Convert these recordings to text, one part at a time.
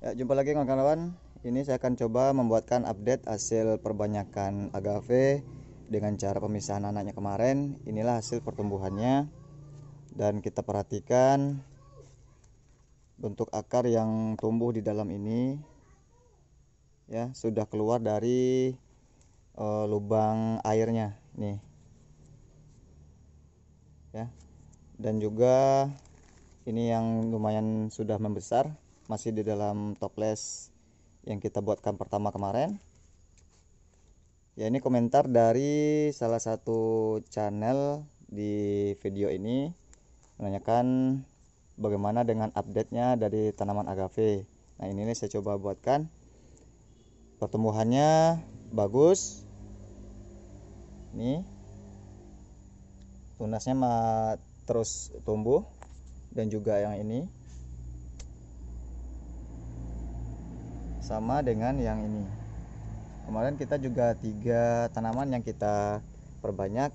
Ya, jumpa lagi kawan-kawan. Ini saya akan coba membuatkan update hasil perbanyakan agave dengan cara pemisahan anaknya kemarin. Inilah hasil pertumbuhannya. Dan kita perhatikan bentuk akar yang tumbuh di dalam ini. Ya, sudah keluar dari e, lubang airnya nih. Ya. Dan juga ini yang lumayan sudah membesar masih di dalam toples yang kita buatkan pertama kemarin ya ini komentar dari salah satu channel di video ini menanyakan bagaimana dengan update nya dari tanaman agave nah ini saya coba buatkan pertumbuhannya bagus ini tunasnya terus tumbuh dan juga yang ini sama dengan yang ini kemarin kita juga tiga tanaman yang kita perbanyak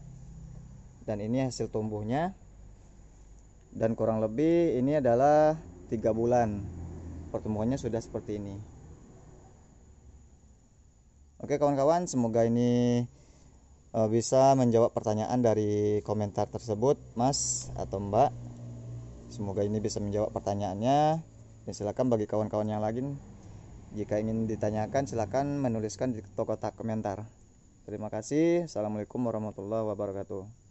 dan ini hasil tumbuhnya dan kurang lebih ini adalah tiga bulan pertumbuhannya sudah seperti ini oke kawan-kawan semoga ini e, bisa menjawab pertanyaan dari komentar tersebut mas atau mbak semoga ini bisa menjawab pertanyaannya dan silakan bagi kawan-kawan yang lain jika ingin ditanyakan silakan menuliskan di kotak komentar. Terima kasih. Assalamualaikum warahmatullahi wabarakatuh.